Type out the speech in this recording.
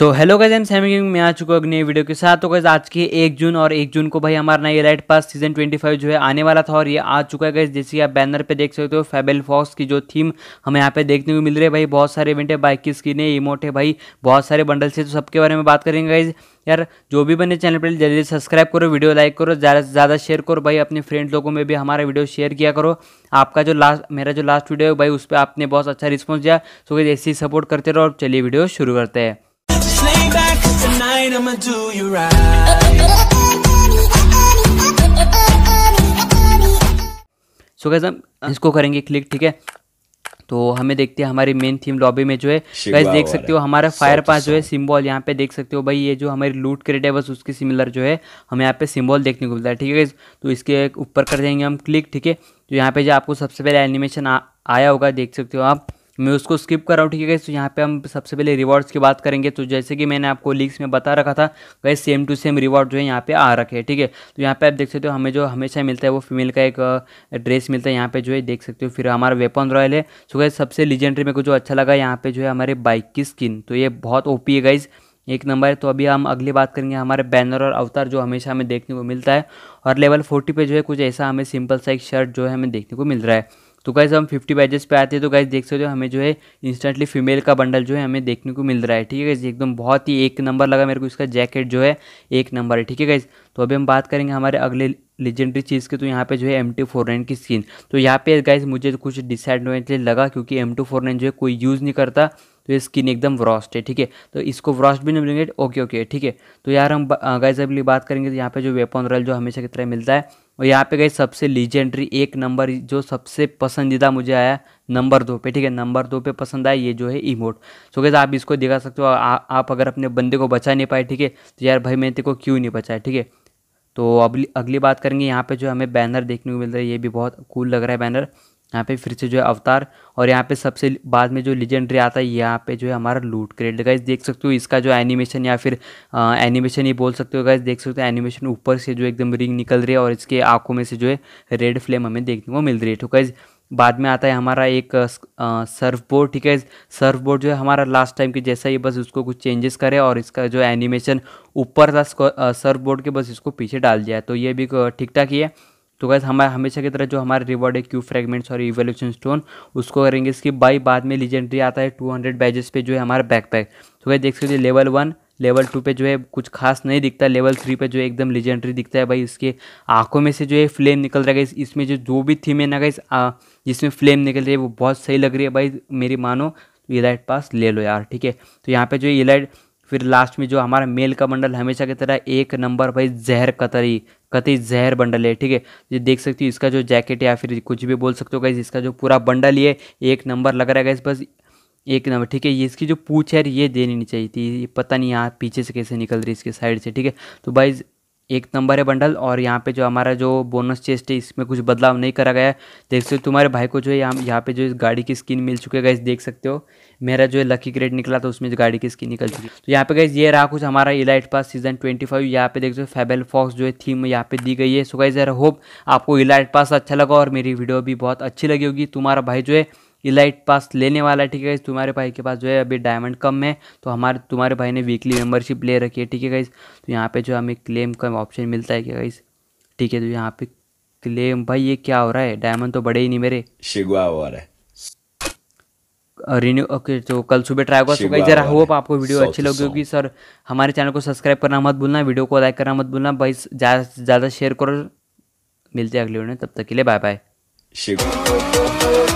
सो hello guys M Samsung में आ चुका हूँ नई वीडियो के साथ तो गज आज के एक जून और एक जून को भाई हमारा नई राइट पास सीजन 25 जो है आने वाला था और ये आ चुका है गज जैसे आप बैनर पे देख सकते हो फेबल फॉक्स की जो थीम हमें यहाँ पे देखने को मिल रही है भाई बहुत सारे इवेंट है बाइक की स्क्रीन है इमोट है भाई बहुत सारे बंडल्स है तो सबके बारे में बात करेंगे गाइज यार जो भी बने चैनल पर जल्दी सब्सक्राइब करो वीडियो लाइक करो ज़्यादा से ज़्यादा शेयर करो भाई अपने फ्रेंड लोगों में भी हमारा वीडियो शेयर किया करो आपका जो लास्ट मेरा जो लास्ट वीडियो है भाई उस पर आपने बहुत अच्छा रिस्पॉन्स दिया सो गई ऐसे ही सपोर्ट करते रहो और चलिए वीडियो शुरू करते हैं just lay back, cause tonight I'ma do you right. So so हम इसको करेंगे क्लिक ठीक है तो हमें देखते हैं हमारी मेन थीम लॉबी में जो है देख सकते हो हमारा फायर पास जो है सिम्बॉल यहाँ पे देख सकते हो भाई ये जो हमारी लूट क्रेड है बस उसकी सिमिलर जो है हमें यहाँ पे सिम्बॉल देखने को मिलता है ठीक है तो इसके ऊपर कर देंगे हम क्लिक ठीक है तो यहाँ पे जो आपको सबसे पहले एनिमेशन आया होगा देख सकते हो आप मैं उसको स्किप कर रहा हूँ ठीक है गैस तो यहाँ पे हम सबसे पहले रिवॉर्ड्स की बात करेंगे तो जैसे कि मैंने आपको लीक्स में बता रखा था guys same to same reward जो है यहाँ पे आ रखे हैं ठीक है तो यहाँ पे आप देख सकते हो हमें जो हमेशा मिलता है वो फीमेल का एक ड्रेस मिलता है यहाँ पे जो है देख सकते हो फिर हमारा वेपन रॉयल है सो तो गए सबसे लीजेंडरी मेरे को जो अच्छा लगा यहाँ पे जो है हमारे बाइक की स्किन तो ये बहुत ओपी है गाइज़ एक नंबर है तो अभी हम अगली बात करेंगे हमारे बैनर और अवतार जो हमेशा हमें देखने को मिलता है और लेवल फोर्टी पे जो है कुछ ऐसा हमें सिंपल सा एक शर्ट जो है हमें देखने को मिल रहा है तो गाइज़ हम फिफ्टी बैजेस पे आते हैं तो गाइज़ देख सकते हो हमें जो है इंस्टेंटली फीमेल का बंडल जो है हमें देखने को मिल रहा है ठीक है गाइज एकदम बहुत ही एक नंबर लगा मेरे को इसका जैकेट जो है एक नंबर है ठीक है गाइज तो अभी हम बात करेंगे हमारे अगले लेजेंडरी चीज़ के तो यहाँ पे जो है एम टू फोर नाइन की स्किन तो यहाँ पे गाइज मुझे कुछ डिसएडवांटेज लगा क्योंकि एम टू फोर नाइन जो है कोई यूज़ नहीं करता तो ये स्किन एकदम व्रॉस्ट है ठीक है तो इसको व्रॉस्ट भी नहीं मिलेंगे ओके ओके ठीक है तो यार हम गाइज अभी बात करेंगे तो यहाँ पे जो वेपन रॉयल जो हमेशा की तरह मिलता है और यहाँ पे गई सबसे लीजेंड्री एक नंबर जो सबसे पसंदीदा मुझे आया नंबर दो पे ठीक है नंबर दो पे पसंद आया ये जो है इमोट सो गैस आप इसको दिखा सकते हो आ, आप अगर अपने बंदे को बचा नहीं पाए ठीक है तो यार भाई मैंने को क्यों नहीं बचाया ठीक है तो अगली अगली बात करेंगे यहाँ पे जो हमें बैनर देखने को मिल रहा है ये भी बहुत कूल लग रहा है बैनर यहाँ पे फिर से जो है अवतार और यहाँ पे सबसे बाद में जो लीजेंड्री आता है यहाँ पे जो है हमारा लूट क्रेट गाइज देख सकते हो इसका जो एनिमेशन या फिर आ, एनिमेशन ये बोल सकते हो गाइज देख सकते हो एनिमेशन ऊपर से जो एकदम रिंग निकल रही है और इसके आंखों में से जो है रेड फ्लेम हमें देखने को मिल रही है ठीक तो है बाद में आता है हमारा एक सर्फ बोर्ड ठीक है सर्फ बोर्ड जो है हमारा लास्ट टाइम के जैसा ही बस उसको कुछ चेंजेस करे और इसका जो एनिमेशन ऊपर था सर्फ बोर्ड के बस इसको पीछे डाल दिया तो ये भी ठीक ठाक ही है तो गैस हमारा हमेशा की तरह जो हमारे रिवॉर्ड है क्यू फ्रेगमेंट्स और इवोल्यूशन स्टोन उसको करेंगे इसकी बाई बाद में लीजेंड्री आता है टू हंड्रेड बैजेस पे जो है हमारा बैकपैक तो गैस देख सकते लेवल वन लेवल टू पे जो है कुछ खास नहीं दिखता लेवल थ्री पे जो है एकदम लीजेंडरी दिखता है भाई इसके आंखों में से जो है फ्लेम निकल रहा है इस, इसमें जो जो भी थीम है ना गई जिसमें फ्लेम निकल रही है वो बहुत सही लग रही है भाई मेरी मानो इलाइट पास ले लो यार ठीक है तो यहाँ पे जो है इलाइट फिर लास्ट में जो हमारा मेल का बंडल हमेशा की तरह एक नंबर भाई जहर कतरी कति जहर बंडल है ठीक है ये देख सकती हो इसका जो जैकेट या फिर कुछ भी बोल सकते हो गई इसका जो पूरा बंडल ये एक नंबर लग रहा है इस बस एक नंबर ठीक है ये इसकी जो पूछ है ये देनी नहीं चाहिए थी पता नहीं यहाँ पीछे से कैसे निकल रही है इसके साइड से ठीक है तो भाई एक नंबर है बंडल और यहाँ पे जो हमारा जो बोनस चेस्ट है इसमें कुछ बदलाव नहीं करा गया है देख सकते हो तुम्हारे भाई को जो है यहाँ यहाँ पे जो इस गाड़ी की स्किन मिल चुकी है देख सकते हो मेरा जो है लकी ग्रेड निकला तो उसमें जो गाड़ी की स्किन निकल चुकी तो यहाँ पे गई ये रहा कुछ हमारा elite pass season twenty five यहाँ पे देख सकते हो फेबल फॉक्स जो है थीम यहाँ पे दी गई है सो गैस आई होप आपको इलाइट पास अच्छा लगा और मेरी वीडियो भी बहुत अच्छी लगी होगी तुम्हारा भाई जो है इलाइट पास लेने वाला है ठीक है तुम्हारे भाई के पास जो है अभी डायमंड कम है तो हमारे तुम्हारे भाई ने वीकली मेंबरशिप ले रखी है ठीक है गाइज तो यहाँ पे जो हमें क्लेम का ऑप्शन मिलता है क्या गाइज ठीक है तो यहाँ पे क्लेम भाई ये क्या हो रहा है डायमंड तो बड़े ही नहीं मेरे शिगवा हो रहा है रिन्यू ओके तो कल सुबह ट्राई होगा तो जरा होप आपको वीडियो अच्छी लगी होगी सर हमारे चैनल को सब्सक्राइब करना मत भूलना वीडियो को लाइक करना मत भूलना भाई ज़्यादा शेयर करो मिलते हैं अगले वीडियो में तब तक के लिए बाय बाय